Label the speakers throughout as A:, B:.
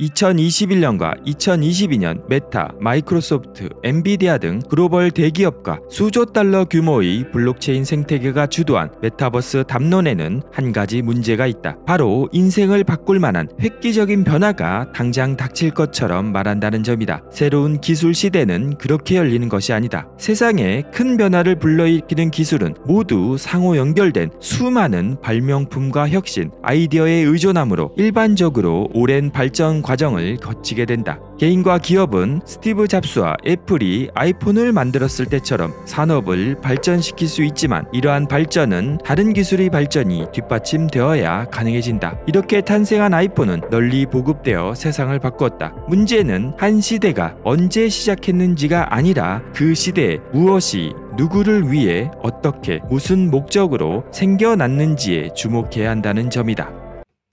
A: 2021년과 2022년 메타, 마이크로소프트, 엔비디아 등 글로벌 대기업과 수조 달러 규모의 블록체인 생태계가 주도한 메타버스 담론에는 한 가지 문제가 있다. 바로 인생을 바꿀 만한 획기적인 변화가 당장 닥칠 것처럼 말한다는 점이다. 새로운 기술 시대는 그렇게 열리는 것이 아니다. 세상에 큰 변화를 불러일으키는 기술은 모두 상호 연결된 수많은 발명품과 혁신, 아이디어에 의존함으로 일반적으로 오랜 발전 과 과정을 거치게 된다. 개인과 기업은 스티브 잡스와 애플이 아이폰을 만들었을 때처럼 산업을 발전시킬 수 있지만 이러한 발전은 다른 기술의 발전이 뒷받침되어야 가능해진다. 이렇게 탄생한 아이폰은 널리 보급되어 세상을 바꾸다 문제는 한 시대가 언제 시작했는지가 아니라 그 시대에 무엇이 누구를 위해 어떻게 무슨 목적으로 생겨났는지에 주목해야 한다는 점이다.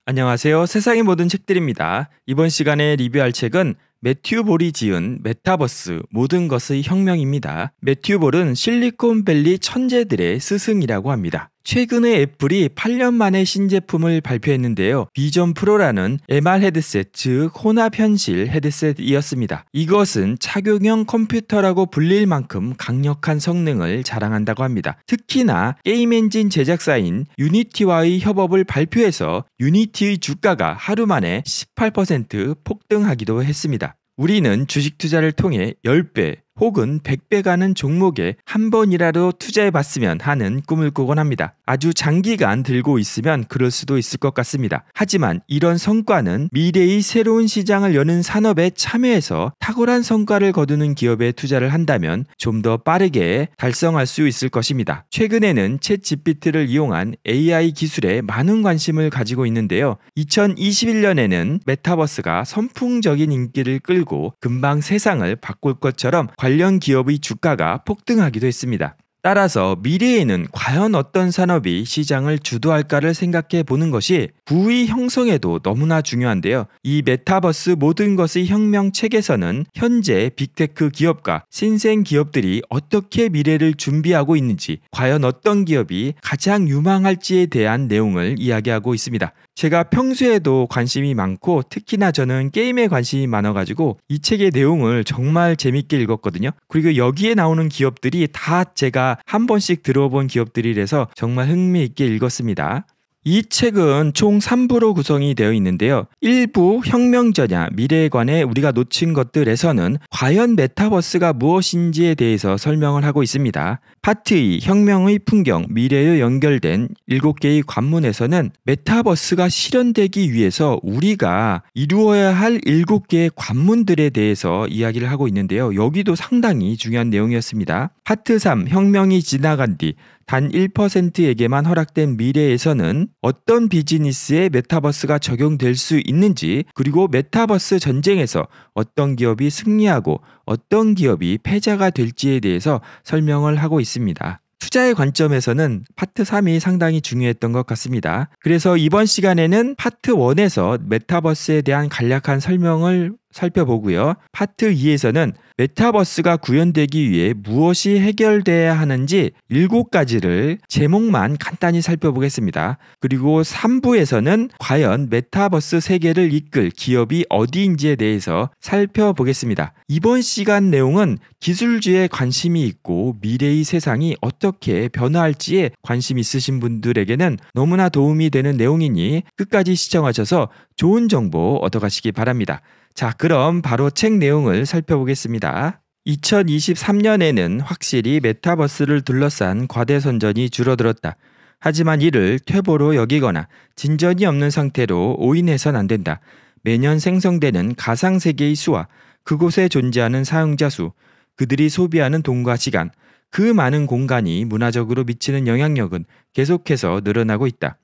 A: 안녕하세요. 세상의 모든 책들입니다. 이번 시간에 리뷰할 책은 매튜 볼이 지은 메타버스 모든 것의 혁명입니다. 매튜 볼은 실리콘밸리 천재들의 스승이라고 합니다. 최근에 애플이 8년 만에 신제품을 발표했는데요. 비전 프로라는 MR 헤드셋, 즉 혼합 현실 헤드셋이었습니다. 이것은 착용형 컴퓨터라고 불릴 만큼 강력한 성능을 자랑한다고 합니다. 특히나 게임 엔진 제작사인 유니티와의 협업을 발표해서 유니티의 주가가 하루 만에 18% 폭등하기도 했습니다. 우리는 주식 투자를 통해 10배, 혹은 100배 가는 종목에 한 번이라도 투자해 봤으면 하는 꿈을 꾸곤 합니다. 아주 장기간 들고 있으면 그럴 수도 있을 것 같습니다. 하지만 이런 성과는 미래의 새로운 시장을 여는 산업에 참여해서 탁월한 성과를 거두는 기업에 투자를 한다면 좀 더 빠르게 달성할 수 있을 것입니다. 최근에는 챗 GPT를 이용한 AI 기술에 많은 관심을 가지고 있는데요. 2021년에는 메타버스가 선풍적인 인기를 끌고 금방 세상을 바꿀 것처럼 관 관련 기업의 주가가 폭등하기도 했습니다. 따라서 미래에는 과연 어떤 산업이 시장을 주도할까를 생각해 보는 것이 부의 형성에도 너무나 중요한데요. 이 메타버스 모든 것의 혁명 책에서는 현재 빅테크 기업과 신생 기업들이 어떻게 미래를 준비하고 있는지, 과연 어떤 기업이 가장 유망할지에 대한 내용을 이야기하고 있습니다. 제가 평소에도 관심이 많고 특히나 저는 게임에 관심이 많아가지고 이 책의 내용을 정말 재밌게 읽었거든요. 그리고 여기에 나오는 기업들이 다 제가 한 번씩 들어본 기업들이라서 정말 흥미있게 읽었습니다. 이 책은 총 3부로 구성이 되어 있는데요. 1부 혁명 전야 미래에 관해 우리가 놓친 것들에서는 과연 메타버스가 무엇인지에 대해서 설명을 하고 있습니다. 파트 2 혁명의 풍경 미래에 연결된 7개의 관문에서는 메타버스가 실현되기 위해서 우리가 이루어야 할 7개의 관문들에 대해서 이야기를 하고 있는데요. 여기도 상당히 중요한 내용이었습니다. 파트 3 혁명이 지나간 뒤단 1%에게만 허락된 미래에서는 어떤 비즈니스에 메타버스가 적용될 수 있는지 그리고 메타버스 전쟁에서 어떤 기업이 승리하고 어떤 기업이 패자가 될지에 대해서 설명을 하고 있습니다. 투자의 관점에서는 파트 3이 상당히 중요했던 것 같습니다. 그래서 이번 시간에는 파트 1에서 메타버스에 대한 간략한 설명을 살펴보고요. 파트 2에서는 메타버스가 구현되기 위해 무엇이 해결돼야 하는지 7가지를 제목만 간단히 살펴보겠습니다. 그리고 3부에서는 과연 메타버스 세계를 이끌 기업이 어디인지에 대해서 살펴보겠습니다. 이번 시간 내용은 기술주에 관심이 있고 미래의 세상이 어떻게 변화할지에 관심 있으신 분들에게는 너무나 도움이 되는 내용이니 끝까지 시청하셔서 좋은 정보 얻어가시기 바랍니다. 자, 그럼 바로 책 내용을 살펴보겠습니다. 2023년에는 확실히 메타버스를 둘러싼 과대선전이 줄어들었다. 하지만 이를 퇴보로 여기거나 진전이 없는 상태로 오인해선 안 된다. 매년 생성되는 가상세계의 수와 그곳에 존재하는 사용자 수, 그들이 소비하는 돈과 시간, 그 많은 공간이 문화적으로 미치는 영향력은 계속해서 늘어나고 있다.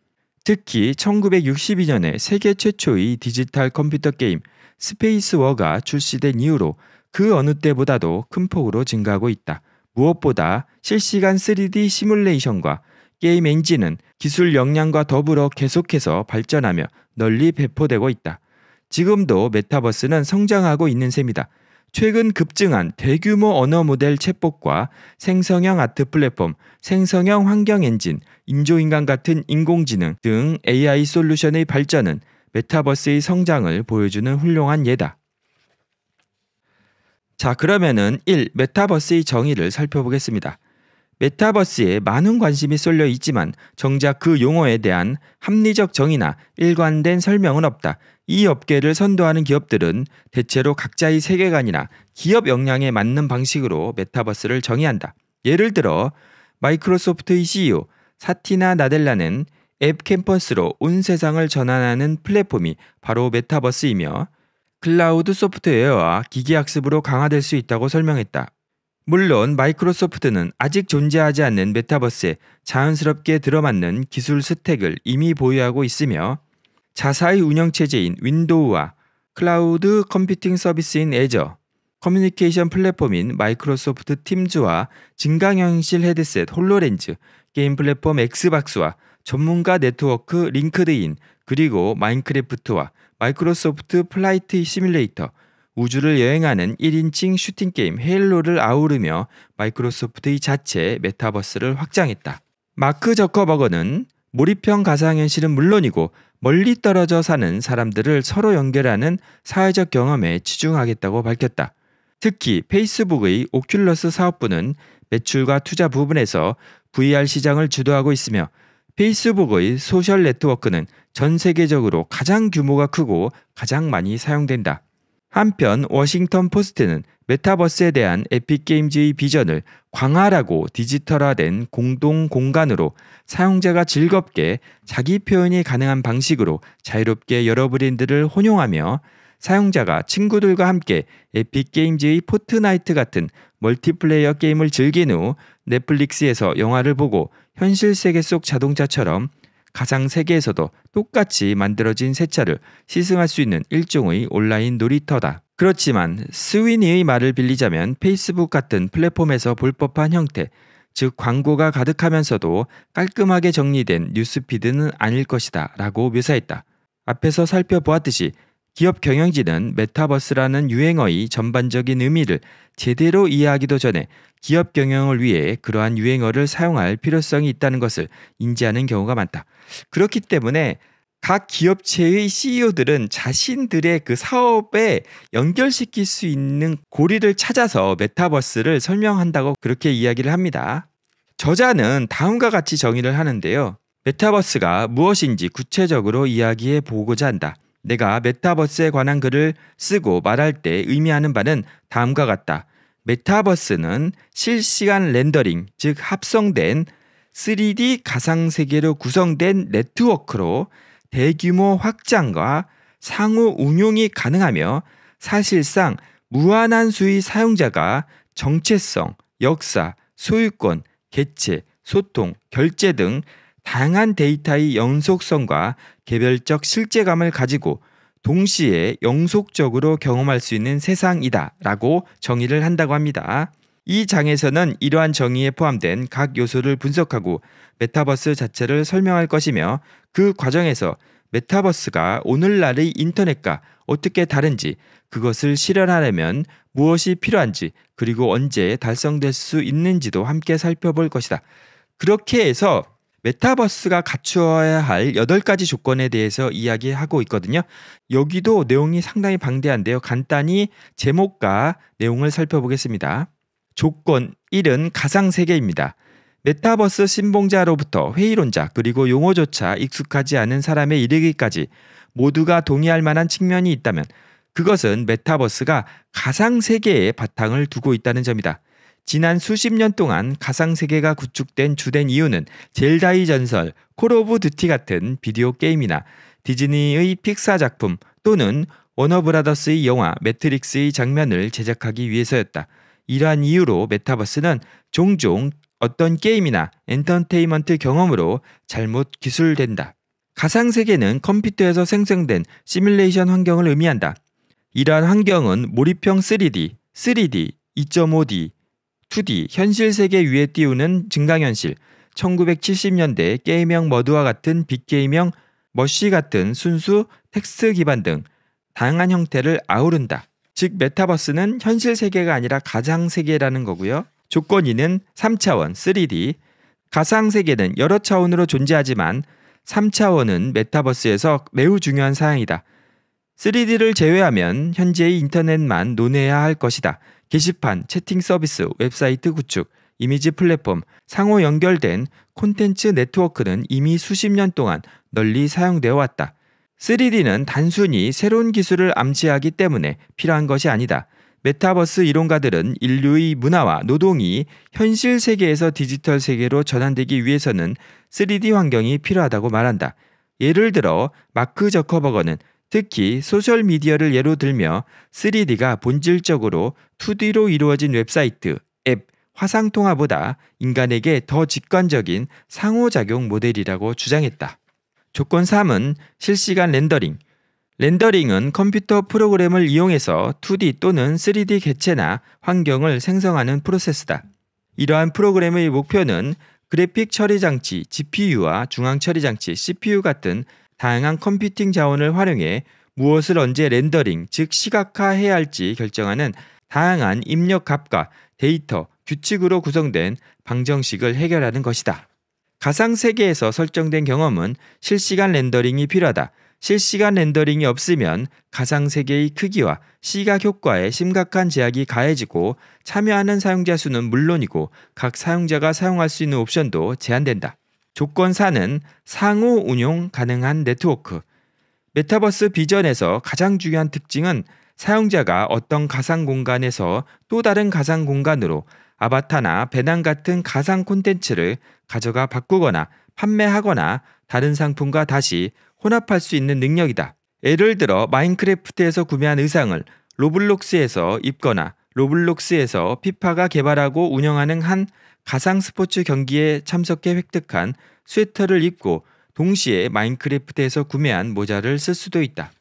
A: 특히 1962년에 세계 최초의 디지털 컴퓨터 게임 스페이스워가 출시된 이후로 그 어느 때보다도 큰 폭으로 증가하고 있다. 무엇보다 실시간 3D 시뮬레이션과 게임 엔진은 기술 역량과 더불어 계속해서 발전하며 널리 배포되고 있다. 지금도 메타버스는 성장하고 있는 셈이다. 최근 급증한 대규모 언어 모델 챗봇과 생성형 아트 플랫폼, 생성형 환경 엔진, 인조인간 같은 인공지능 등 AI 솔루션의 발전은 메타버스의 성장을 보여주는 훌륭한 예다. 자, 그러면은 1. 메타버스의 정의를 살펴보겠습니다. 메타버스에 많은 관심이 쏠려 있지만 정작 그 용어에 대한 합리적 정의나 일관된 설명은 없다. 이 업계를 선도하는 기업들은 대체로 각자의 세계관이나 기업 역량에 맞는 방식으로 메타버스를 정의한다. 예를 들어 마이크로소프트의 CEO 사티나 나델라는 앱 캠퍼스로 온 세상을 전환하는 플랫폼이 바로 메타버스이며 클라우드 소프트웨어와 기계학습으로 강화될 수 있다고 설명했다. 물론 마이크로소프트는 아직 존재하지 않는 메타버스에 자연스럽게 들어맞는 기술 스택을 이미 보유하고 있으며 자사의 운영체제인 윈도우와 클라우드 컴퓨팅 서비스인 애저, 커뮤니케이션 플랫폼인 마이크로소프트 팀즈와 증강현실 헤드셋 홀로렌즈, 게임 플랫폼 엑스박스와 전문가 네트워크 링크드인 그리고 마인크래프트와 마이크로소프트 플라이트 시뮬레이터 우주를 여행하는 1인칭 슈팅 게임 헤일로를 아우르며 마이크로소프트의 자체 메타버스를 확장했다. 마크 저커버거는 몰입형 가상현실은 물론이고 멀리 떨어져 사는 사람들을 서로 연결하는 사회적 경험에 치중하겠다고 밝혔다. 특히 페이스북의 오큘러스 사업부는 매출과 투자 부분에서 VR 시장을 주도하고 있으며 페이스북의 소셜 네트워크는 전 세계적으로 가장 규모가 크고 가장 많이 사용된다. 한편 워싱턴 포스트는 메타버스에 대한 에픽게임즈의 비전을 광활하고 디지털화된 공동 공간으로 사용자가 즐겁게 자기 표현이 가능한 방식으로 자유롭게 여러 브랜드를 혼용하며 사용자가 친구들과 함께 에픽게임즈의 포트나이트 같은 멀티플레이어 게임을 즐긴 후 넷플릭스에서 영화를 보고 현실 세계 속 자동차처럼 가상 세계에서도 똑같이 만들어진 새 차를 시승할 수 있는 일종의 온라인 놀이터다. 그렇지만 스위니의 말을 빌리자면 페이스북 같은 플랫폼에서 볼 법한 형태, 즉 광고가 가득하면서도 깔끔하게 정리된 뉴스피드는 아닐 것이다 라고 묘사했다. 앞에서 살펴보았듯이 기업 경영진은 메타버스라는 유행어의 전반적인 의미를 제대로 이해하기도 전에 기업 경영을 위해 그러한 유행어를 사용할 필요성이 있다는 것을 인지하는 경우가 많다. 그렇기 때문에 각 기업체의 CEO들은 자신들의 그 사업에 연결시킬 수 있는 고리를 찾아서 메타버스를 설명한다고 그렇게 이야기를 합니다. 저자는 다음과 같이 정의를 하는데요. 메타버스가 무엇인지 구체적으로 이야기해 보고자 한다. 내가 메타버스에 관한 글을 쓰고 말할 때 의미하는 바는 다음과 같다. 메타버스는 실시간 렌더링, 즉 합성된 3D 가상세계로 구성된 네트워크로 대규모 확장과 상호 운용이 가능하며 사실상 무한한 수의 사용자가 정체성, 역사, 소유권, 개체, 소통, 결제 등 다양한 데이터의 연속성과 개별적 실제감을 가지고 동시에 영속적으로 경험할 수 있는 세상이다 라고 정의를 한다고 합니다. 이 장에서는 이러한 정의에 포함된 각 요소를 분석하고 메타버스 자체를 설명할 것이며 그 과정에서 메타버스가 오늘날의 인터넷과 어떻게 다른지 그것을 실현하려면 무엇이 필요한지 그리고 언제 달성될 수 있는지도 함께 살펴볼 것이다. 그렇게 해서 메타버스가 갖추어야 할 8가지 조건에 대해서 이야기하고 있거든요. 여기도 내용이 상당히 방대한데요. 간단히 제목과 내용을 살펴보겠습니다. 조건 1은 가상세계입니다. 메타버스 신봉자로부터 회의론자 그리고 용어조차 익숙하지 않은 사람에 이르기까지 모두가 동의할 만한 측면이 있다면 그것은 메타버스가 가상세계에 바탕을 두고 있다는 점이다. 지난 수십 년 동안 가상 세계가 구축된 주된 이유는 젤다의 전설, 콜 오브 듀티 같은 비디오 게임이나 디즈니의 픽사 작품 또는 워너브라더스의 영화 매트릭스의 장면을 제작하기 위해서였다. 이러한 이유로 메타버스는 종종 어떤 게임이나 엔터테인먼트 경험으로 잘못 기술된다. 가상세계는 컴퓨터에서 생성된 시뮬레이션 환경을 의미한다. 이러한 환경은 몰입형 3D, 3D, 2.5D, 2D 현실 세계 위에 띄우는 증강현실, 1970년대 게임형 머드와 같은 빅게임형 머쉬 같은 순수 텍스트 기반 등 다양한 형태를 아우른다. 즉 메타버스는 현실 세계가 아니라 가상 세계라는 거고요. 조건이는 3차원 3D, 가상 세계는 여러 차원으로 존재하지만 3차원은 메타버스에서 매우 중요한 사항이다. 3D를 제외하면 현재의 인터넷만 논해야 할 것이다. 게시판, 채팅 서비스, 웹사이트 구축, 이미지 플랫폼, 상호 연결된 콘텐츠 네트워크는 이미 수십 년 동안 널리 사용되어 왔다. 3D는 단순히 새로운 기술을 암시하기 때문에 필요한 것이 아니다. 메타버스 이론가들은 인류의 문화와 노동이 현실 세계에서 디지털 세계로 전환되기 위해서는 3D 환경이 필요하다고 말한다. 예를 들어 마크 저커버거는 특히 소셜미디어를 예로 들며 3D가 본질적으로 2D로 이루어진 웹사이트, 앱, 화상통화보다 인간에게 더 직관적인 상호작용 모델이라고 주장했다. 조건 3은 실시간 렌더링. 렌더링은 컴퓨터 프로그램을 이용해서 2D 또는 3D 개체나 환경을 생성하는 프로세스다. 이러한 프로그램의 목표는 그래픽 처리 장치 GPU와 중앙 처리 장치 CPU 같은 다양한 컴퓨팅 자원을 활용해 무엇을 언제 렌더링, 즉 시각화해야 할지 결정하는 다양한 입력 값과 데이터, 규칙으로 구성된 방정식을 해결하는 것이다. 가상 세계에서 설정된 경험은 실시간 렌더링이 필요하다. 실시간 렌더링이 없으면 가상 세계의 크기와 시각 효과에 심각한 제약이 가해지고 참여하는 사용자 수는 물론이고 각 사용자가 사용할 수 있는 옵션도 제한된다. 조건 4는 상호 운용 가능한 네트워크. 메타버스 비전에서 가장 중요한 특징은 사용자가 어떤 가상 공간에서 또 다른 가상 공간으로 아바타나 배낭 같은 가상 콘텐츠를 가져가 바꾸거나 판매하거나 다른 상품과 다시 혼합할 수 있는 능력이다. 예를 들어 마인크래프트에서 구매한 의상을 로블록스에서 입거나 로블록스에서 피파가 개발하고 운영하는 한 가상 스포츠 경기에 참석해 획득한 스웨터를 입고 동시에 마인크래프트에서 구매한 모자를 쓸 수도 있다.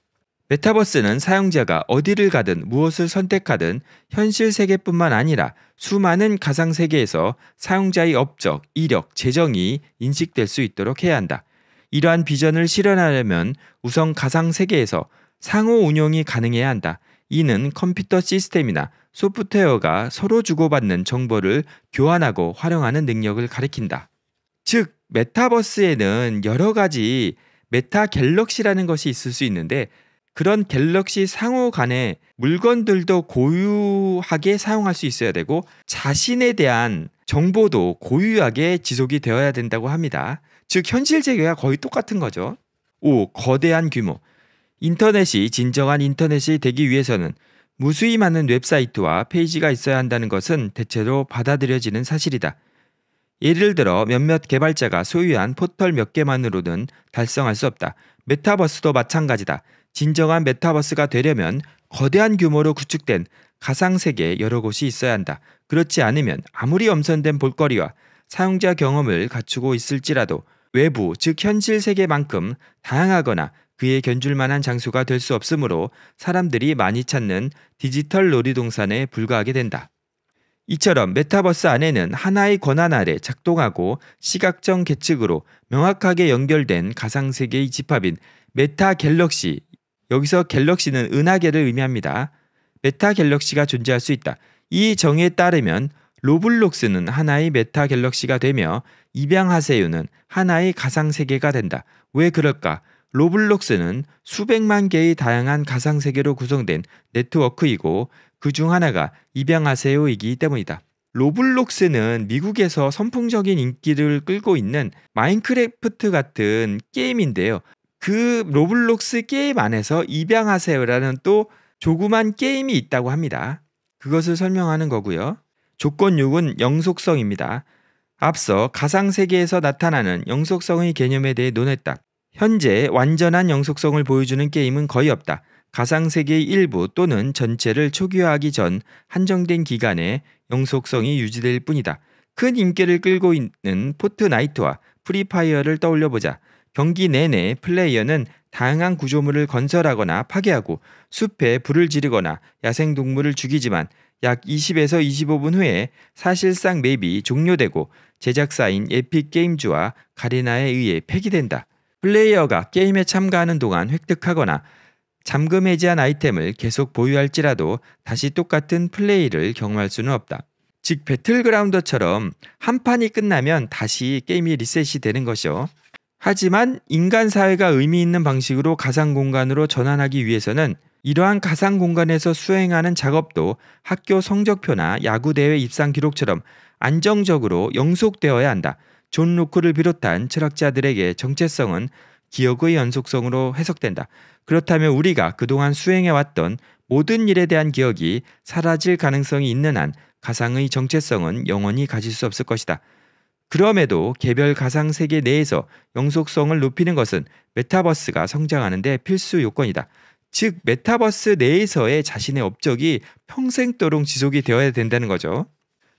A: 메타버스는 사용자가 어디를 가든 무엇을 선택하든 현실 세계뿐만 아니라 수많은 가상 세계에서 사용자의 업적, 이력, 재정이 인식될 수 있도록 해야 한다. 이러한 비전을 실현하려면 우선 가상 세계에서 상호 운용이 가능해야 한다. 이는 컴퓨터 시스템이나 소프트웨어가 서로 주고받는 정보를 교환하고 활용하는 능력을 가리킨다. 즉, 메타버스에는 여러 가지 메타 갤럭시라는 것이 있을 수 있는데 그런 갤럭시 상호 간의 물건들도 고유하게 사용할 수 있어야 되고 자신에 대한 정보도 고유하게 지속이 되어야 된다고 합니다. 즉 현실 세계와 거의 똑같은 거죠. 5. 거대한 규모. 인터넷이 진정한 인터넷이 되기 위해서는 무수히 많은 웹사이트와 페이지가 있어야 한다는 것은 대체로 받아들여지는 사실이다. 예를 들어 몇몇 개발자가 소유한 포털 몇 개만으로는 달성할 수 없다. 메타버스도 마찬가지다. 진정한 메타버스가 되려면 거대한 규모로 구축된 가상세계 여러 곳이 있어야 한다. 그렇지 않으면 아무리 엄선된 볼거리와 사용자 경험을 갖추고 있을지라도 외부, 즉 현실 세계만큼 다양하거나 그에 견줄 만한 장소가될 수 없으므로 사람들이 많이 찾는 디지털 놀이동산에 불과하게 된다. 이처럼 메타버스 안에는 하나의 권한 아래 작동하고 시각적 계측으로 명확하게 연결된 가상세계의 집합인 메타 갤럭시, 여기서 갤럭시는 은하계를 의미합니다. 메타 갤럭시가 존재할 수 있다. 이 정에 의 따르면 로블록스는 하나의 메타 갤럭시가 되며 입양하세요는 하나의 가상세계가 된다. 왜 그럴까? 로블록스는 수백만 개의 다양한 가상 세계로 구성된 네트워크이고 그 중 하나가 입양하세요이기 때문이다. 로블록스는 미국에서 선풍적인 인기를 끌고 있는 마인크래프트 같은 게임인데요. 그 로블록스 게임 안에서 입양하세요라는 또 조그만 게임이 있다고 합니다. 그것을 설명하는 거고요. 조건 6은 영속성입니다. 앞서 가상세계에서 나타나는 영속성의 개념에 대해 논했다. 현재 완전한 영속성을 보여주는 게임은 거의 없다. 가상세계의 일부 또는 전체를 초기화하기 전 한정된 기간에 영속성이 유지될 뿐이다. 큰 인기를 끌고 있는 포트나이트와 프리파이어를 떠올려보자. 경기 내내 플레이어는 다양한 구조물을 건설하거나 파괴하고 숲에 불을 지르거나 야생동물을 죽이지만 약 20에서 25분 후에 사실상 맵이 종료되고 제작사인 에픽게임즈와 가리나에 의해 폐기된다. 플레이어가 게임에 참가하는 동안 획득하거나 잠금 해제한 아이템을 계속 보유할지라도 다시 똑같은 플레이를 경험할 수는 없다. 즉 배틀그라운드처럼 한 판이 끝나면 다시 게임이 리셋이 되는 것이요. 하지만 인간 사회가 의미 있는 방식으로 가상 공간으로 전환하기 위해서는 이러한 가상 공간에서 수행하는 작업도 학교 성적표나 야구 대회 입상 기록처럼 안정적으로 영속되어야 한다. 존루크를 비롯한 철학자들에게 정체성은 기억의 연속성으로 해석된다. 그렇다면 우리가 그동안 수행해왔던 모든 일에 대한 기억이 사라질 가능성이 있는 한 가상의 정체성은 영원히 가질 수 없을 것이다. 그럼에도 개별 가상 세계 내에서 영속성을 높이는 것은 메타버스가 성장하는데 필수 요건이다. 즉 메타버스 내에서의 자신의 업적이 평생도록 지속이 되어야 된다는 거죠.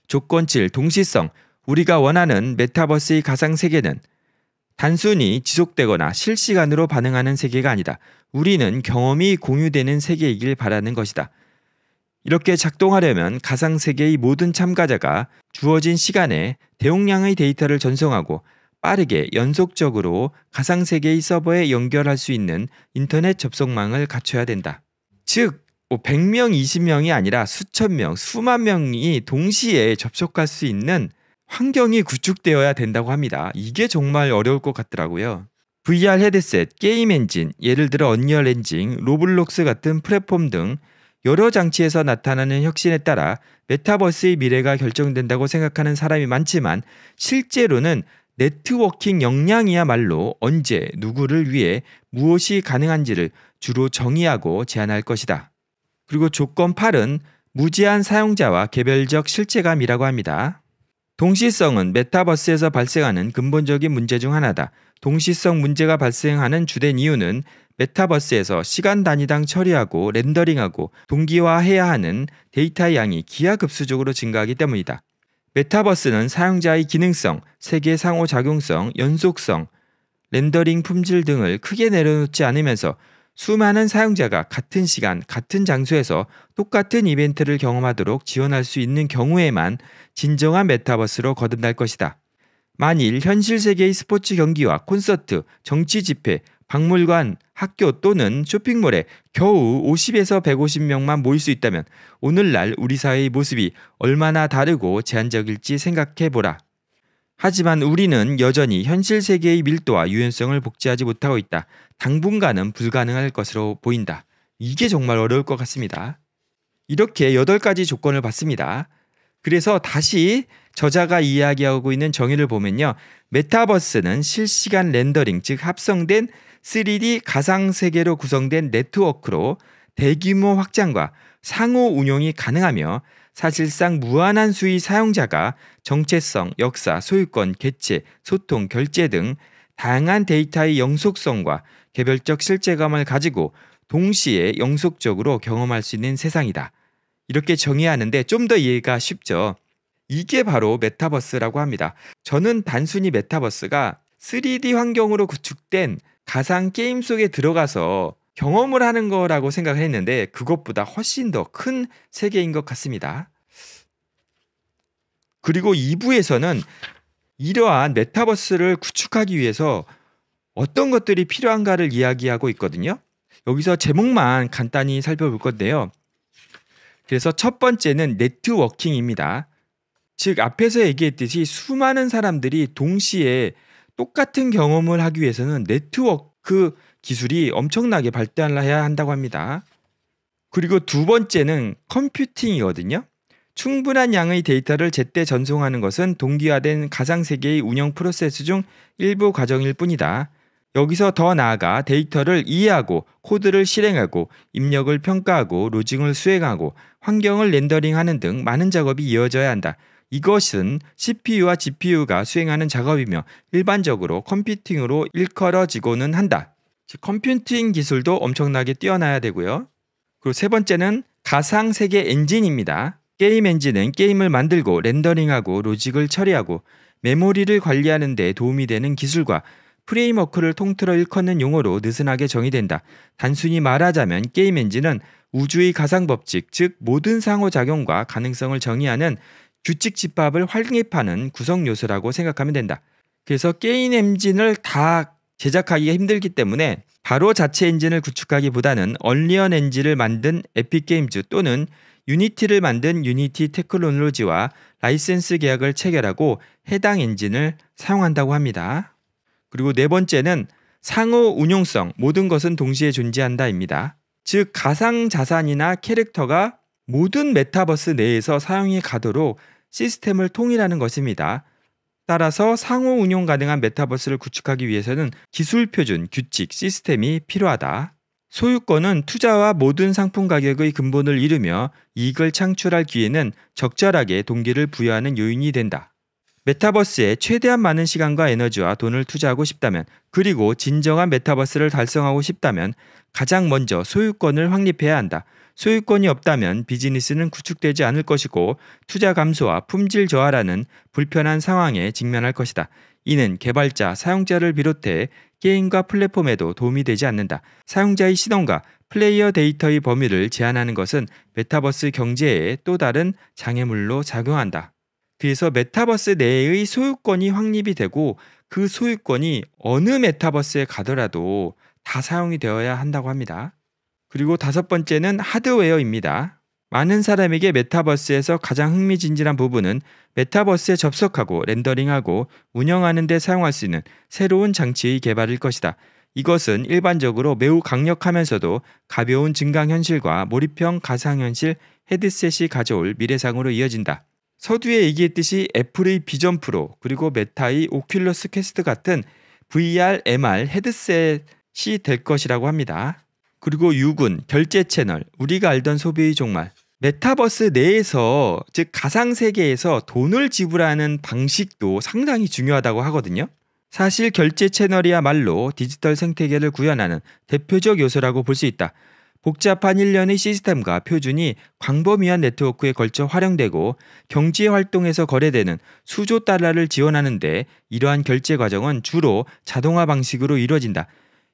A: 조건 7 동시성 우리가 원하는 메타버스의 가상 세계는 단순히 지속되거나 실시간으로 반응하는 세계가 아니다. 우리는 경험이 공유되는 세계이길 바라는 것이다. 이렇게 작동하려면 가상 세계의 모든 참가자가 주어진 시간에 대용량의 데이터를 전송하고 빠르게 연속적으로 가상 세계의 서버에 연결할 수 있는 인터넷 접속망을 갖춰야 된다. 즉, 100명, 뭐 20명이 아니라 수천 명, 수만 명이 동시에 접속할 수 있는 환경이 구축되어야 된다고 합니다. 이게 정말 어려울 것 같더라고요. VR 헤드셋, 게임 엔진, 예를 들어 언리얼 엔진, 로블록스 같은 플랫폼 등 여러 장치에서 나타나는 혁신에 따라 메타버스의 미래가 결정된다고 생각하는 사람이 많지만 실제로는 네트워킹 역량이야말로 언제 누구를 위해 무엇이 가능한지를 주로 정의하고 제안할 것이다. 그리고 조건 8은 무제한 사용자와 개별적 실체감이라고 합니다. 동시성은 메타버스에서 발생하는 근본적인 문제 중 하나다. 동시성 문제가 발생하는 주된 이유는 메타버스에서 시간 단위당 처리하고 렌더링하고 동기화해야 하는 데이터 양이 기하급수적으로 증가하기 때문이다. 메타버스는 사용자의 기능성, 세계 상호작용성, 연속성, 렌더링 품질 등을 크게 내려놓지 않으면서 수많은 사용자가 같은 시간, 같은 장소에서 똑같은 이벤트를 경험하도록 지원할 수 있는 경우에만 진정한 메타버스로 거듭날 것이다. 만일 현실 세계의 스포츠 경기와 콘서트, 정치 집회, 박물관, 학교 또는 쇼핑몰에 겨우 50에서 150명만 모일 수 있다면 오늘날 우리 사회의 모습이 얼마나 다르고 제한적일지 생각해 보라. 하지만 우리는 여전히 현실 세계의 밀도와 유연성을 복제하지 못하고 있다. 당분간은 불가능할 것으로 보인다. 이게 정말 어려울 것 같습니다. 이렇게 8가지 조건을 봤습니다. 그래서 다시 저자가 이야기하고 있는 정의를 보면요. 메타버스는 실시간 렌더링, 즉 합성된 3D 가상세계로 구성된 네트워크로 대규모 확장과 상호 운용이 가능하며 사실상 무한한 수위 사용자가 정체성, 역사, 소유권, 개체, 소통, 결제 등 다양한 데이터의 영속성과 개별적 실제감을 가지고 동시에 영속적으로 경험할 수 있는 세상이다. 이렇게 정의하는데 좀 더 이해가 쉽죠. 이게 바로 메타버스라고 합니다. 저는 단순히 메타버스가 3D 환경으로 구축된 가상 게임 속에 들어가서 경험을 하는 거라고 생각을 했는데 그것보다 훨씬 더 큰 세계인 것 같습니다. 그리고 2부에서는 이러한 메타버스를 구축하기 위해서 어떤 것들이 필요한가를 이야기하고 있거든요. 여기서 제목만 간단히 살펴볼 건데요. 그래서 첫 번째는 네트워킹입니다. 즉, 앞에서 얘기했듯이 수많은 사람들이 동시에 똑같은 경험을 하기 위해서는 네트워크 기술이 엄청나게 발달해야 한다고 합니다. 그리고 두 번째는 컴퓨팅이거든요. 충분한 양의 데이터를 제때 전송하는 것은 동기화된 가상세계의 운영 프로세스 중 일부 과정일 뿐이다. 여기서 더 나아가 데이터를 이해하고 코드를 실행하고 입력을 평가하고 로징을 수행하고 환경을 렌더링하는 등 많은 작업이 이어져야 한다. 이것은 CPU와 GPU가 수행하는 작업이며 일반적으로 컴퓨팅으로 일컬어지고는 한다. 컴퓨팅 기술도 엄청나게 뛰어나야 되고요. 그리고 세 번째는 가상 세계 엔진입니다. 게임 엔진은 게임을 만들고 렌더링하고 로직을 처리하고 메모리를 관리하는 데 도움이 되는 기술과 프레임워크를 통틀어 일컫는 용어로 느슨하게 정의된다. 단순히 말하자면 게임 엔진은 우주의 가상 법칙, 즉 모든 상호작용과 가능성을 정의하는 규칙 집합을 확립하는 구성 요소라고 생각하면 된다. 그래서 게임 엔진을 다 제작하기가 힘들기 때문에 바로 자체 엔진을 구축하기보다는 얼리언 엔진을 만든 에픽게임즈 또는 유니티를 만든 유니티 테크놀로지와 라이센스 계약을 체결하고 해당 엔진을 사용한다고 합니다. 그리고 네 번째는 상호 운용성 모든 것은 동시에 존재한다입니다. 즉 가상 자산이나 캐릭터가 모든 메타버스 내에서 사용해 가도록 시스템을 통일하는 것입니다. 따라서 상호 운용 가능한 메타버스를 구축하기 위해서는 기술 표준, 규칙, 시스템이 필요하다. 소유권은 투자와 모든 상품 가격의 근본을 이루며 이익을 창출할 기회는 적절하게 동기를 부여하는 요인이 된다. 메타버스에 최대한 많은 시간과 에너지와 돈을 투자하고 싶다면 그리고 진정한 메타버스를 달성하고 싶다면 가장 먼저 소유권을 확립해야 한다. 소유권이 없다면 비즈니스는 구축되지 않을 것이고 투자 감소와 품질 저하라는 불편한 상황에 직면할 것이다. 이는 개발자, 사용자를 비롯해 게임과 플랫폼에도 도움이 되지 않는다. 사용자의 신원과 플레이어 데이터의 범위를 제한하는 것은 메타버스 경제에또 다른 장애물로 작용한다. 그래서 메타버스 내의 소유권이 확립이 되고 그 소유권이 어느 메타버스에 가더라도 다 사용이 되어야 한다고 합니다. 그리고 다섯 번째는 하드웨어입니다. 많은 사람에게 메타버스에서 가장 흥미진진한 부분은 메타버스에 접속하고 렌더링하고 운영하는 데 사용할 수 있는 새로운 장치의 개발일 것이다. 이것은 일반적으로 매우 강력하면서도 가벼운 증강현실과 몰입형 가상현실 헤드셋이 가져올 미래상으로 이어진다. 서두에 얘기했듯이 애플의 비전 프로 그리고 메타의 오큘러스 퀘스트 같은 VR, MR 헤드셋이 될 것이라고 합니다. 그리고 6은 결제 채널, 우리가 알던 소비의 종말, 메타버스 내에서 즉 가상 세계에서 돈을 지불하는 방식도 상당히 중요하다고 하거든요. 사실 결제 채널이야말로 디지털 생태계를 구현하는 대표적 요소라고 볼 수 있다. 복잡한 일련의 시스템과 표준이 광범위한 네트워크에 걸쳐 활용되고 경제 활동에서 거래되는 수조 달러를 지원하는데 이러한 결제 과정은 주로 자동화 방식으로 이루어진다.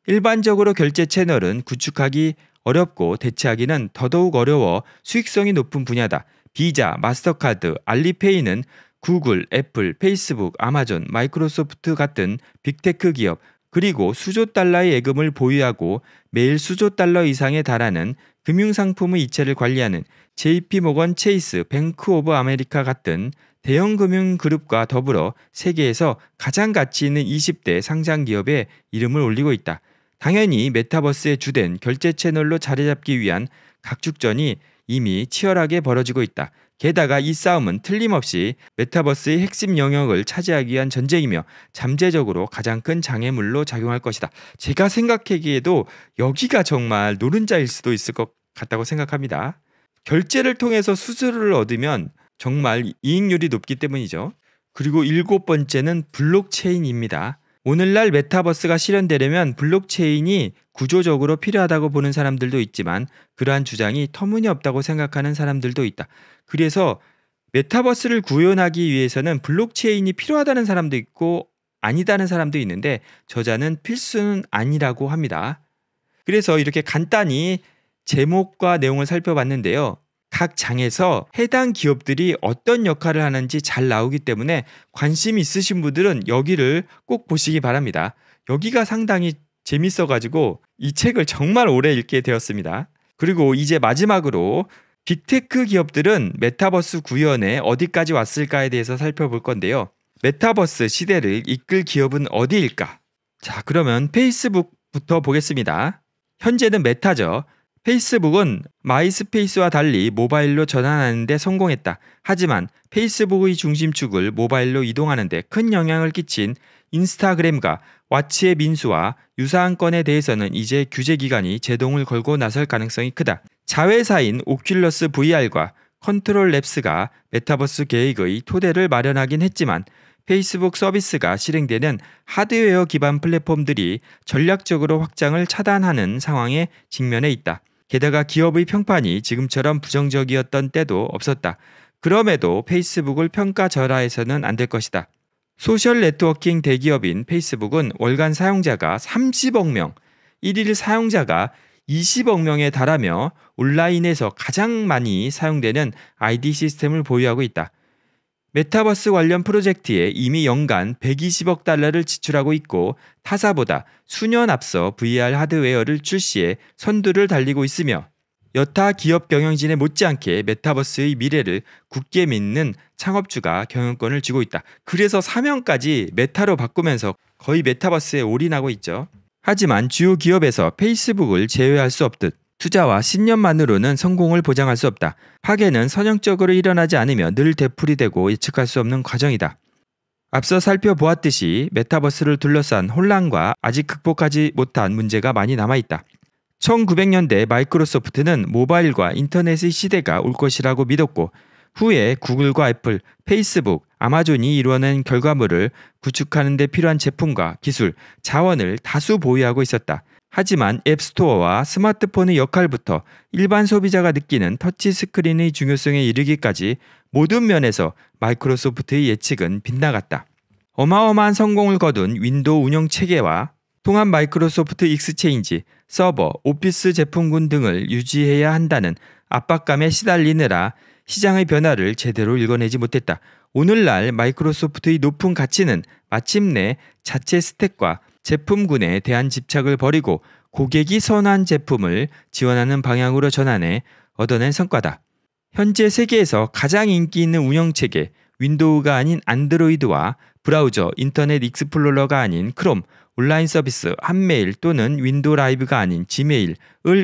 A: 일반적으로 결제 채널은 구축하기 어렵고 대체하기는 더더욱 어려워 수익성이 높은 분야다. 비자, 마스터카드, 알리페이는 구글, 애플, 페이스북, 아마존, 마이크로소프트 같은 빅테크 기업, 그리고 수조 달러의 예금을 보유하고 매일 수조 달러 이상에 달하는 금융상품의 이체를 관리하는 JP 모건 체이스 뱅크 오브 아메리카 같은 대형 금융 그룹과 더불어 세계에서 가장 가치 있는 20대 상장 기업에 이름을 올리고 있다. 당연히 메타버스의 주된 결제 채널로 자리 잡기 위한 각축전이 이미 치열하게 벌어지고 있다. 게다가 이 싸움은 틀림없이 메타버스의 핵심 영역을 차지하기 위한 전쟁이며 잠재적으로 가장 큰 장애물로 작용할 것이다. 제가 생각하기에도 여기가 정말 노른자일 수도 있을 것 같다고 생각합니다. 결제를 통해서 수수료를 얻으면 정말 이익률이 높기 때문이죠. 그리고 일곱 번째는 블록체인입니다. 오늘날 메타버스가 실현되려면 블록체인이 구조적으로 필요하다고 보는 사람들도 있지만 그러한 주장이 터무니없다고 생각하는 사람들도 있다. 그래서 메타버스를 구현하기 위해서는 블록체인이 필요하다는 사람도 있고 아니다는 사람도 있는데 저자는 필수는 아니라고 합니다. 그래서 이렇게 간단히 제목과 내용을 살펴봤는데요. 각 장에서 해당 기업들이 어떤 역할을 하는지 잘 나오기 때문에 관심 있으신 분들은 여기를 꼭 보시기 바랍니다. 여기가 상당히 재밌어가지고 이 책을 정말 오래 읽게 되었습니다. 그리고 이제 마지막으로 빅테크 기업들은 메타버스 구현에 어디까지 왔을까에 대해서 살펴볼 건데요. 메타버스 시대를 이끌 기업은 어디일까? 자, 그러면 페이스북부터 보겠습니다. 현재는 메타죠. 페이스북은 마이스페이스와 달리 모바일로 전환하는데 성공했다. 하지만 페이스북의 중심축을 모바일로 이동하는데 큰 영향을 끼친 인스타그램과 와치의 민수와 유사한 건에 대해서는 이제 규제 기관이 제동을 걸고 나설 가능성이 크다. 자회사인 오큘러스 VR과 컨트롤 랩스가 메타버스 계획의 토대를 마련하긴 했지만 페이스북 서비스가 실행되는 하드웨어 기반 플랫폼들이 전략적으로 확장을 차단하는 상황에 직면해 있다. 게다가 기업의 평판이 지금처럼 부정적이었던 때도 없었다. 그럼에도 페이스북을 평가절하해서는 안 될 것이다. 소셜 네트워킹 대기업인 페이스북은 월간 사용자가 30억 명, 1일 사용자가 20억 명에 달하며 온라인에서 가장 많이 사용되는 아이디 시스템을 보유하고 있다. 메타버스 관련 프로젝트에 이미 연간 120억 달러를 지출하고 있고 타사보다 수년 앞서 VR 하드웨어를 출시해 선두를 달리고 있으며 여타 기업 경영진에 못지않게 메타버스의 미래를 굳게 믿는 창업주가 경영권을 쥐고 있다. 그래서 사명까지 메타로 바꾸면서 거의 메타버스에 올인하고 있죠. 하지만 주요 기업에서 페이스북을 제외할 수 없듯 투자와 신념만으로는 성공을 보장할 수 없다. 파괴는 선형적으로 일어나지 않으며 늘 되풀이되고 예측할 수 없는 과정이다. 앞서 살펴보았듯이 메타버스를 둘러싼 혼란과 아직 극복하지 못한 문제가 많이 남아있다. 1900년대 마이크로소프트는 모바일과 인터넷의 시대가 올 것이라고 믿었고 후에 구글과 애플, 페이스북, 아마존이 이루어낸 결과물을 구축하는 데 필요한 제품과 기술, 자원을 다수 보유하고 있었다. 하지만 앱스토어와 스마트폰의 역할부터 일반 소비자가 느끼는 터치스크린의 중요성에 이르기까지 모든 면에서 마이크로소프트의 예측은 빗나갔다. 어마어마한 성공을 거둔 윈도우 운영 체계와 통합 마이크로소프트 익스체인지, 서버, 오피스 제품군 등을 유지해야 한다는 압박감에 시달리느라 시장의 변화를 제대로 읽어내지 못했다. 오늘날 마이크로소프트의 높은 가치는 마침내 자체 스택과 제품군에 대한 집착을 버리고 고객이 선호한 제품을 지원하는 방향으로 전환해 얻어낸 성과다. 현재 세계에서 가장 인기 있는 운영체계 윈도우가 아닌 안드로이드와 브라우저, 인터넷 익스플로러가 아닌 크롬, 온라인 서비스, 한메일 또는 윈도우 라이브가 아닌 지메일을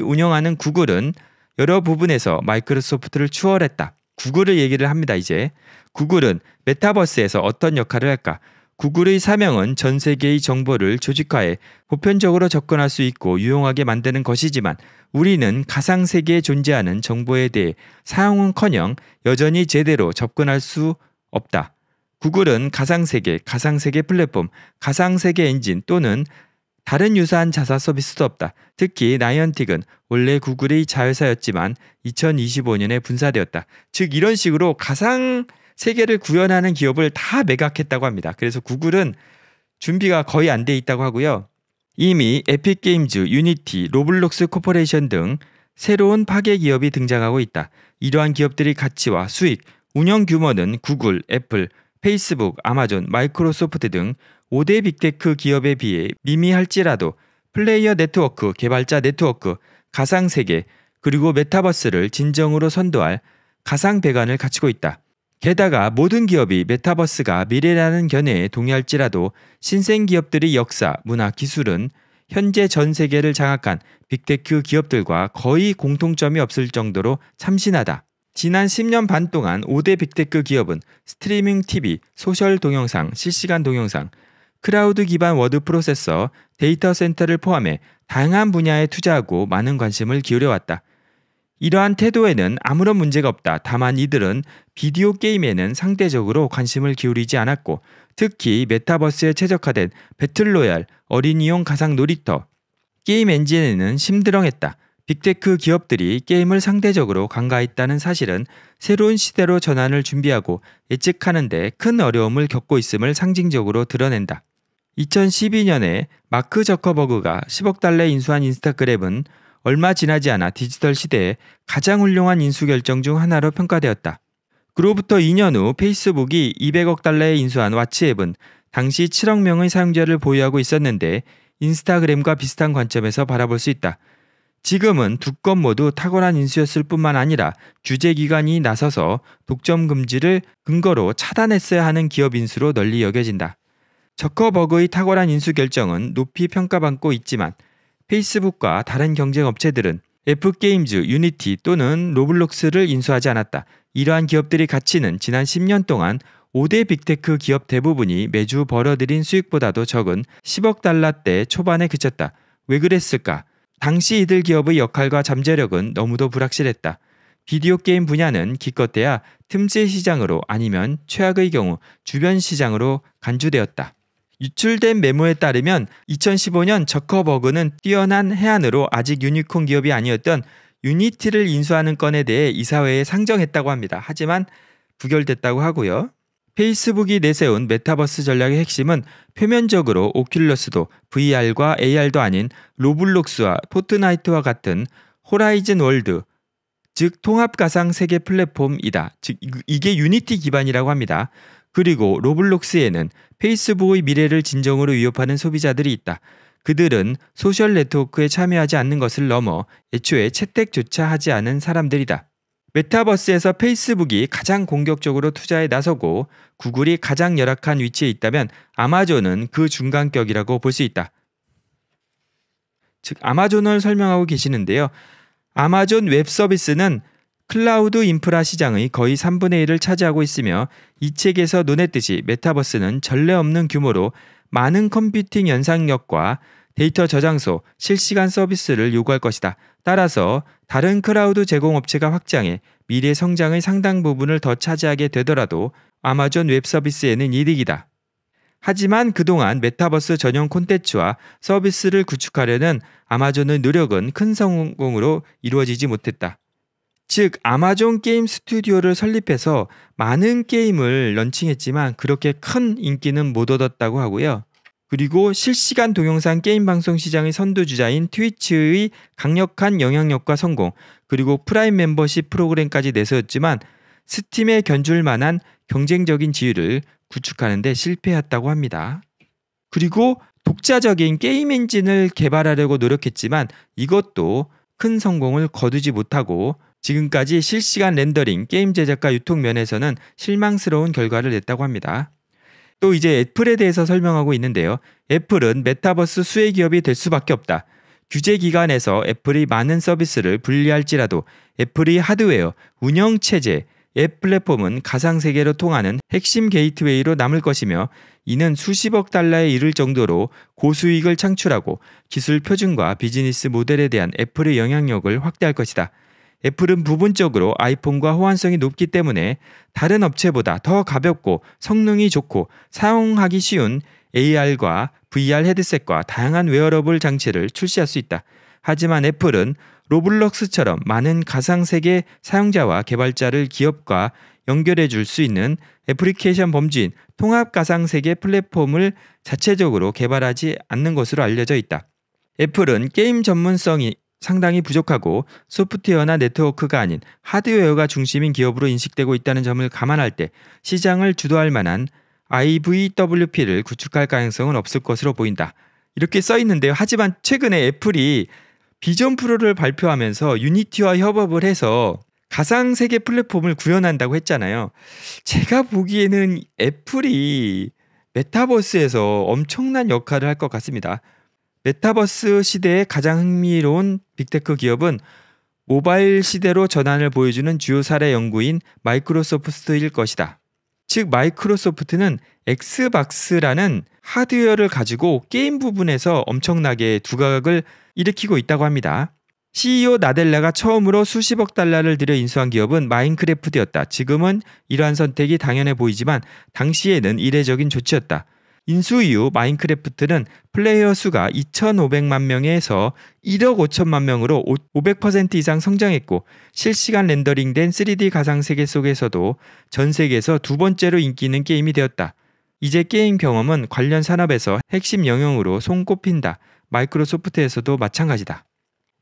A: 운영하는 구글은 여러 부분에서 마이크로소프트를 추월했다. 구글을 얘기를 합니다, 이제. 구글은 메타버스에서 어떤 역할을 할까? 구글의 사명은 전 세계의 정보를 조직화해 보편적으로 접근할 수 있고 유용하게 만드는 것이지만 우리는 가상 세계에 존재하는 정보에 대해 사용은커녕 여전히 제대로 접근할 수 없다. 구글은 가상 세계, 가상 세계 플랫폼, 가상 세계 엔진 또는 다른 유사한 자사 서비스도 없다. 특히 나이언틱은 원래 구글의 자회사였지만 2025년에 분사되었다. 즉 이런 식으로 가상 세계를 구현하는 기업을 다 매각했다고 합니다. 그래서 구글은 준비가 거의 안 돼 있다고 하고요. 이미 에픽게임즈, 유니티, 로블록스 코퍼레이션 등 새로운 파괴 기업이 등장하고 있다. 이러한 기업들의 가치와 수익, 운영 규모는 구글, 애플, 페이스북, 아마존, 마이크로소프트 등 5대 빅테크 기업에 비해 미미할지라도 플레이어 네트워크, 개발자 네트워크, 가상세계, 그리고 메타버스를 진정으로 선도할 가상 배관을 갖추고 있다. 게다가 모든 기업이 메타버스가 미래라는 견해에 동의할지라도 신생 기업들의 역사, 문화, 기술은 현재 전 세계를 장악한 빅테크 기업들과 거의 공통점이 없을 정도로 참신하다. 지난 10년 반 동안 5대 빅테크 기업은 스트리밍 TV, 소셜 동영상, 실시간 동영상, 크라우드 기반 워드 프로세서, 데이터 센터를 포함해 다양한 분야에 투자하고 많은 관심을 기울여왔다. 이러한 태도에는 아무런 문제가 없다. 다만 이들은 비디오 게임에는 상대적으로 관심을 기울이지 않았고 특히 메타버스에 최적화된 배틀로얄, 어린이용 가상 놀이터, 게임 엔진에는 심드렁했다. 빅테크 기업들이 게임을 상대적으로 간과했다는 사실은 새로운 시대로 전환을 준비하고 예측하는데 큰 어려움을 겪고 있음을 상징적으로 드러낸다. 2012년에 마크 저커버그가 10억 달러 인수한 인스타그램은 얼마 지나지 않아 디지털 시대에 가장 훌륭한 인수결정 중 하나로 평가되었다. 그로부터 2년 후 페이스북이 200억 달러에 인수한 왓츠앱은 당시 7억 명의 사용자를 보유하고 있었는데 인스타그램과 비슷한 관점에서 바라볼 수 있다. 지금은 두 건 모두 탁월한 인수였을 뿐만 아니라 규제기관이 나서서 독점 금지를 근거로 차단했어야 하는 기업 인수로 널리 여겨진다. 저커버그의 탁월한 인수 결정은 높이 평가받고 있지만 페이스북과 다른 경쟁 업체들은 F게임즈, 유니티 또는 로블록스를 인수하지 않았다. 이러한 기업들이 가치는 지난 10년 동안 5대 빅테크 기업 대부분이 매주 벌어들인 수익보다도 적은 10억 달러대 초반에 그쳤다. 왜 그랬을까? 당시 이들 기업의 역할과 잠재력은 너무도 불확실했다. 비디오 게임 분야는 기껏해야 틈새 시장으로 아니면 최악의 경우 주변 시장으로 간주되었다. 유출된 메모에 따르면 2015년 저커버그는 뛰어난 해안으로 아직 유니콘 기업이 아니었던 유니티를 인수하는 건에 대해 이사회에 상정했다고 합니다. 하지만 부결됐다고 하고요. 페이스북이 내세운 메타버스 전략의 핵심은 표면적으로 오큘러스도 VR과 AR도 아닌 로블록스와 포트나이트와 같은 호라이즌 월드, 즉 통합 가상 세계 플랫폼이다. 즉 이게 유니티 기반이라고 합니다. 그리고 로블록스에는 페이스북의 미래를 진정으로 위협하는 소비자들이 있다. 그들은 소셜 네트워크에 참여하지 않는 것을 넘어 애초에 채택조차 하지 않은 사람들이다. 메타버스에서 페이스북이 가장 공격적으로 투자에 나서고 구글이 가장 열악한 위치에 있다면 아마존은 그 중간격이라고 볼 수 있다. 즉 아마존을 설명하고 계시는데요. 아마존 웹 서비스는 클라우드 인프라 시장의 거의 3분의 1을 차지하고 있으며 이 책에서 눈에 띄지 메타버스는 전례 없는 규모로 많은 컴퓨팅 연상력과 데이터 저장소, 실시간 서비스를 요구할 것이다. 따라서 다른 클라우드 제공업체가 확장해 미래 성장의 상당 부분을 더 차지하게 되더라도 아마존 웹 서비스에는 이득이다. 하지만 그동안 메타버스 전용 콘텐츠와 서비스를 구축하려는 아마존의 노력은 큰 성공으로 이루어지지 못했다. 즉 아마존 게임 스튜디오를 설립해서 많은 게임을 런칭했지만 그렇게 큰 인기는 못 얻었다고 하고요. 그리고 실시간 동영상 게임 방송 시장의 선두주자인 트위치의 강력한 영향력과 성공, 그리고 프라임 멤버십 프로그램까지 내세웠지만 스팀에 견줄 만한 경쟁적인 지위를 구축하는데 실패했다고 합니다. 그리고 독자적인 게임 엔진을 개발하려고 노력했지만 이것도 큰 성공을 거두지 못하고 지금까지 실시간 렌더링, 게임 제작과 유통 면에서는 실망스러운 결과를 냈다고 합니다. 또 이제 애플에 대해서 설명하고 있는데요. 애플은 메타버스 수혜 기업이 될 수밖에 없다. 규제 기관에서 애플이 많은 서비스를 분리할지라도 애플이 하드웨어, 운영 체제, 앱 플랫폼은 가상 세계로 통하는 핵심 게이트웨이로 남을 것이며 이는 수십억 달러에 이를 정도로 고수익을 창출하고 기술 표준과 비즈니스 모델에 대한 애플의 영향력을 확대할 것이다. 애플은 부분적으로 아이폰과 호환성이 높기 때문에 다른 업체보다 더 가볍고 성능이 좋고 사용하기 쉬운 AR과 VR 헤드셋과 다양한 웨어러블 장치를 출시할 수 있다. 하지만 애플은 로블럭스처럼 많은 가상세계 사용자와 개발자를 기업과 연결해 줄 수 있는 애플리케이션 범주인 통합 가상세계 플랫폼을 자체적으로 개발하지 않는 것으로 알려져 있다. 애플은 게임 전문성이 상당히 부족하고 소프트웨어나 네트워크가 아닌 하드웨어가 중심인 기업으로 인식되고 있다는 점을 감안할 때 시장을 주도할 만한 IVWP를 구축할 가능성은 없을 것으로 보인다. 이렇게 써 있는데요. 하지만 최근에 애플이 비전 프로를 발표하면서 유니티와 협업을 해서 가상 세계 플랫폼을 구현한다고 했잖아요. 제가 보기에는 애플이 메타버스에서 엄청난 역할을 할 것 같습니다. 메타버스 시대의 가장 흥미로운 빅테크 기업은 모바일 시대로 전환을 보여주는 주요 사례 연구인 마이크로소프트일 것이다. 즉 마이크로소프트는 엑스박스라는 하드웨어를 가지고 게임 부분에서 엄청나게 두각을 일으키고 있다고 합니다. CEO 나델라가 처음으로 수십억 달러를 들여 인수한 기업은 마인크래프트였다. 지금은 이러한 선택이 당연해 보이지만 당시에는 이례적인 조치였다. 인수 이후 마인크래프트는 플레이어 수가 2,500만 명에서 1억 5천만 명으로 500% 이상 성장했고 실시간 렌더링된 3D 가상 세계 속에서도 전 세계에서 두 번째로 인기 있는 게임이 되었다. 이제 게임 경험은 관련 산업에서 핵심 영역으로 손꼽힌다. 마이크로소프트에서도 마찬가지다.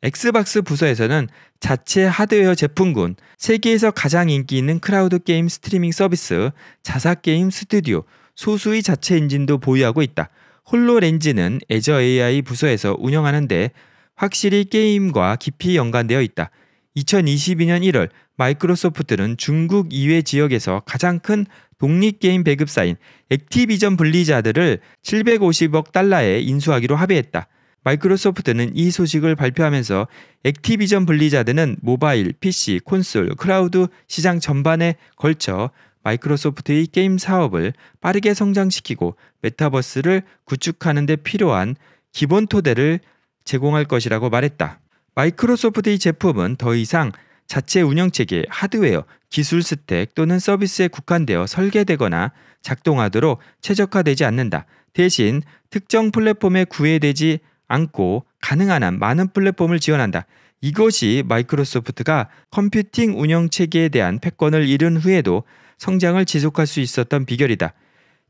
A: 엑스박스 부서에서는 자체 하드웨어 제품군, 세계에서 가장 인기 있는 크라우드 게임 스트리밍 서비스, 자사 게임 스튜디오, 소수의 자체 엔진도 보유하고 있다. 홀로렌즈는 애저 AI 부서에서 운영하는데 확실히 게임과 깊이 연관되어 있다. 2022년 1월 마이크로소프트는 중국 이외 지역에서 가장 큰 독립게임 배급사인 액티비전 블리자드를 750억 달러에 인수하기로 합의했다. 마이크로소프트는 이 소식을 발표하면서 액티비전 블리자드는 모바일, PC, 콘솔, 크라우드 시장 전반에 걸쳐 마이크로소프트의 게임 사업을 빠르게 성장시키고 메타버스를 구축하는 데 필요한 기본 토대를 제공할 것이라고 말했다. 마이크로소프트의 제품은 더 이상 자체 운영 체계, 하드웨어, 기술 스택 또는 서비스에 국한되어 설계되거나 작동하도록 최적화되지 않는다. 대신 특정 플랫폼에 구애되지 않고 가능한 한 많은 플랫폼을 지원한다. 이것이 마이크로소프트가 컴퓨팅 운영 체계에 대한 패권을 잃은 후에도 성장을 지속할 수 있었던 비결이다.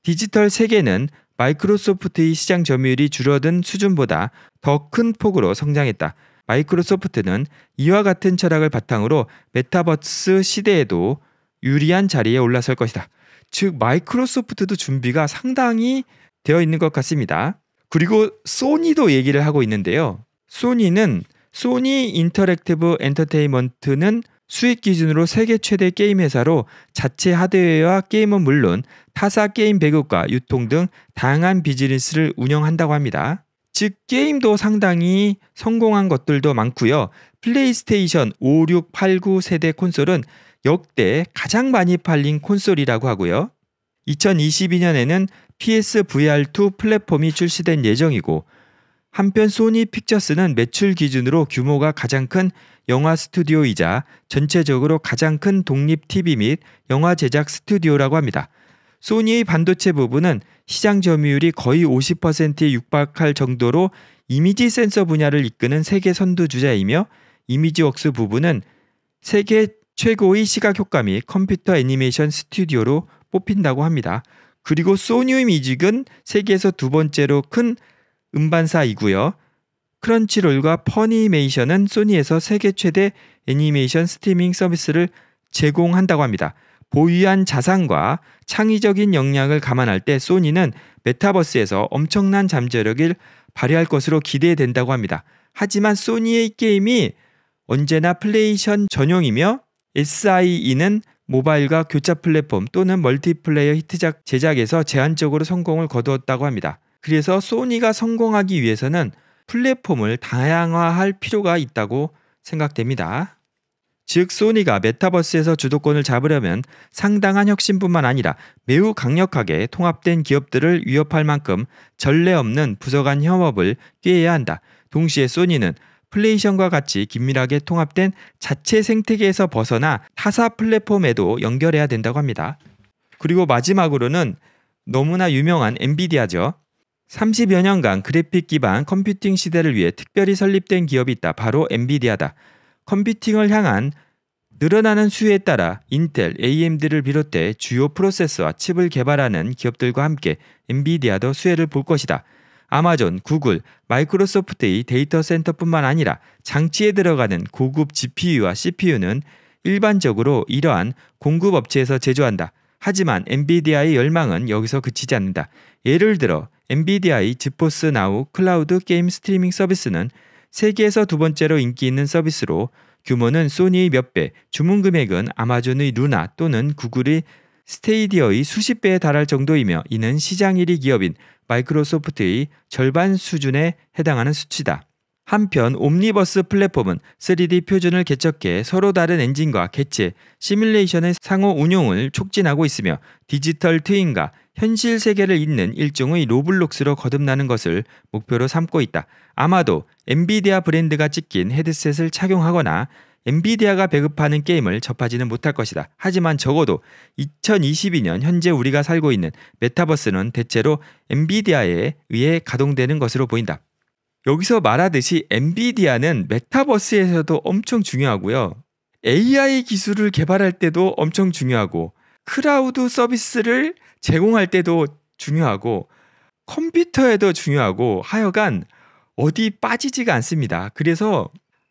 A: 디지털 세계는 마이크로소프트의 시장 점유율이 줄어든 수준보다 더 큰 폭으로 성장했다. 마이크로소프트는 이와 같은 철학을 바탕으로 메타버스 시대에도 유리한 자리에 올라설 것이다. 즉 마이크로소프트도 준비가 상당히 되어 있는 것 같습니다. 그리고 소니도 얘기를 하고 있는데요. 소니는 소니 인터랙티브 엔터테인먼트는 수익 기준으로 세계 최대 게임 회사로 자체 하드웨어와 게임은 물론 타사 게임 배급과 유통 등 다양한 비즈니스를 운영한다고 합니다. 즉 게임도 상당히 성공한 것들도 많고요. 플레이스테이션 5, 6, 8, 9 세대 콘솔은 역대 가장 많이 팔린 콘솔이라고 하고요. 2022년에는 PS VR2 플랫폼이 출시된 예정이고 한편 소니 픽처스는 매출 기준으로 규모가 가장 큰 영화 스튜디오이자 전체적으로 가장 큰 독립 TV 및 영화 제작 스튜디오라고 합니다. 소니의 반도체 부분은 시장 점유율이 거의 50%에 육박할 정도로 이미지 센서 분야를 이끄는 세계 선두 주자이며 이미지웍스 부분은 세계 최고의 시각 효과 및 컴퓨터 애니메이션 스튜디오로 뽑힌다고 합니다. 그리고 소니 의 뮤직은 세계에서 두 번째로 큰 음반사이고요. 크런치롤과 퍼니메이션은 소니에서 세계 최대 애니메이션 스트리밍 서비스를 제공한다고 합니다. 보유한 자산과 창의적인 역량을 감안할 때 소니는 메타버스에서 엄청난 잠재력을 발휘할 것으로 기대된다고 합니다. 하지만 소니의 게임이 언제나 플레이션 전용이며 SIE는 모바일과 교차 플랫폼 또는 멀티플레이어 히트작 제작에서 제한적으로 성공을 거두었다고 합니다. 그래서 소니가 성공하기 위해서는 플랫폼을 다양화할 필요가 있다고 생각됩니다. 즉 소니가 메타버스에서 주도권을 잡으려면 상당한 혁신뿐만 아니라 매우 강력하게 통합된 기업들을 위협할 만큼 전례 없는 부서 간 협업을 꾀해야 한다. 동시에 소니는 플레이션과 같이 긴밀하게 통합된 자체 생태계에서 벗어나 타사 플랫폼에도 연결해야 된다고 합니다. 그리고 마지막으로는 너무나 유명한 엔비디아죠. 30여 년간 그래픽 기반 컴퓨팅 시대를 위해 특별히 설립된 기업이 있다. 바로 엔비디아다. 컴퓨팅을 향한 늘어나는 수요에 따라 인텔, AMD를 비롯해 주요 프로세서와 칩을 개발하는 기업들과 함께 엔비디아도 수혜를 볼 것이다. 아마존, 구글, 마이크로소프트의 데이터 센터뿐만 아니라 장치에 들어가는 고급 GPU와 CPU는 일반적으로 이러한 공급업체에서 제조한다. 하지만 엔비디아의 열망은 여기서 그치지 않는다. 예를 들어 엔비디아의 지포스 나우 클라우드 게임 스트리밍 서비스는 세계에서 두 번째로 인기 있는 서비스로 규모는 소니의 몇 배, 주문 금액은 아마존의 루나 또는 구글의 스테이디어의 수십 배에 달할 정도이며 이는 시장 1위 기업인 마이크로소프트의 절반 수준에 해당하는 수치다. 한편 옴니버스 플랫폼은 3D 표준을 개척해 서로 다른 엔진과 개체, 시뮬레이션의 상호 운용을 촉진하고 있으며 디지털 트윈과 현실 세계를 잇는 일종의 로블록스로 거듭나는 것을 목표로 삼고 있다. 아마도 엔비디아 브랜드가 찍힌 헤드셋을 착용하거나 엔비디아가 배급하는 게임을 접하지는 못할 것이다. 하지만 적어도 2022년 현재 우리가 살고 있는 메타버스는 대체로 엔비디아에 의해 가동되는 것으로 보인다. 여기서 말하듯이 엔비디아는 메타버스에서도 엄청 중요하고요. AI 기술을 개발할 때도 엄청 중요하고 크라우드 서비스를 제공할 때도 중요하고 컴퓨터에도 중요하고 하여간 어디 빠지지가 않습니다. 그래서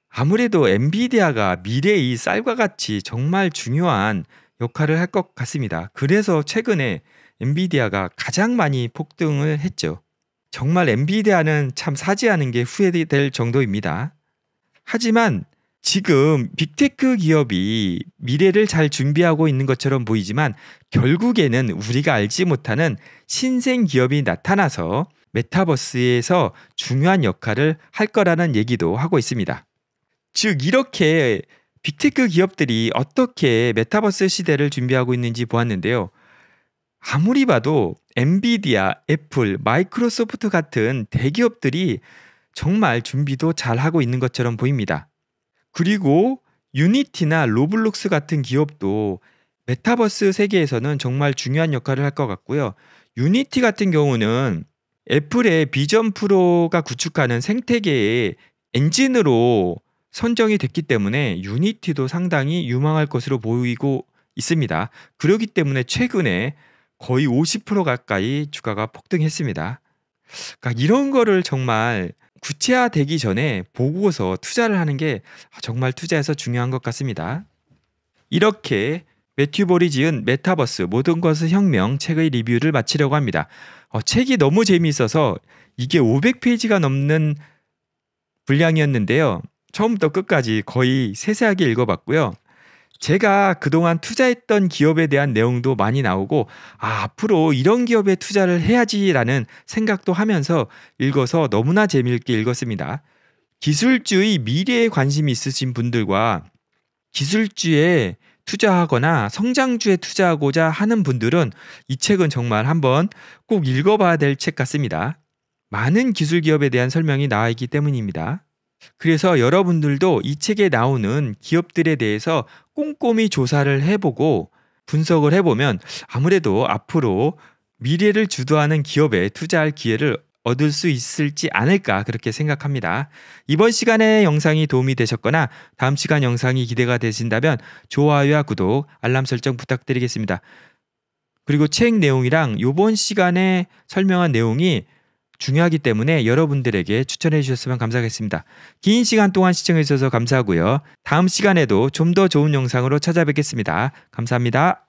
A: 아무래도 엔비디아가 미래의 쌀과 같이 정말 중요한 역할을 할 것 같습니다. 그래서 최근에 엔비디아가 가장 많이 폭등을 했죠. 정말 엔비디아는 참 사지하는 게 후회될 정도입니다. 하지만 지금 빅테크 기업이 미래를 잘 준비하고 있는 것처럼 보이지만 결국에는 우리가 알지 못하는 신생 기업이 나타나서 메타버스에서 중요한 역할을 할 거라는 얘기도 하고 있습니다. 즉, 이렇게 빅테크 기업들이 어떻게 메타버스 시대를 준비하고 있는지 보았는데요. 아무리 봐도 엔비디아, 애플, 마이크로소프트 같은 대기업들이 정말 준비도 잘 하고 있는 것처럼 보입니다. 그리고 유니티나 로블록스 같은 기업도 메타버스 세계에서는 정말 중요한 역할을 할 것 같고요. 유니티 같은 경우는 애플의 비전 프로가 구축하는 생태계의 엔진으로 선정이 됐기 때문에 유니티도 상당히 유망할 것으로 보이고 있습니다. 그러기 때문에 최근에 거의 50% 가까이 주가가 폭등했습니다. 그러니까 이런 거를 정말 구체화되기 전에 보고서 투자를 하는 게 정말 투자에서 중요한 것 같습니다. 이렇게 매튜 볼이 지은 메타버스 모든 것은 혁명 책의 리뷰를 마치려고 합니다. 어, 책이 너무 재미있어서 이게 500페이지가 넘는 분량이었는데요. 처음부터 끝까지 거의 세세하게 읽어봤고요. 제가 그동안 투자했던 기업에 대한 내용도 많이 나오고 아, 앞으로 이런 기업에 투자를 해야지라는 생각도 하면서 읽어서 너무나 재미있게 읽었습니다. 기술주의 미래에 관심이 있으신 분들과 기술주에 투자하거나 성장주에 투자하고자 하는 분들은 이 책은 정말 한번 꼭 읽어봐야 될 책 같습니다. 많은 기술 기업에 대한 설명이 나와 있기 때문입니다. 그래서 여러분들도 이 책에 나오는 기업들에 대해서 꼼꼼히 조사를 해보고 분석을 해보면 아무래도 앞으로 미래를 주도하는 기업에 투자할 기회를 얻을 수 있을지 않을까 그렇게 생각합니다. 이번 시간에 영상이 도움이 되셨거나 다음 시간 영상이 기대가 되신다면 좋아요와 구독, 알람 설정 부탁드리겠습니다. 그리고 책 내용이랑 이번 시간에 설명한 내용이 중요하기 때문에 여러분들에게 추천해 주셨으면 감사하겠습니다. 긴 시간 동안 시청해 주셔서 감사하고요. 다음 시간에도 좀 더 좋은 영상으로 찾아뵙겠습니다. 감사합니다.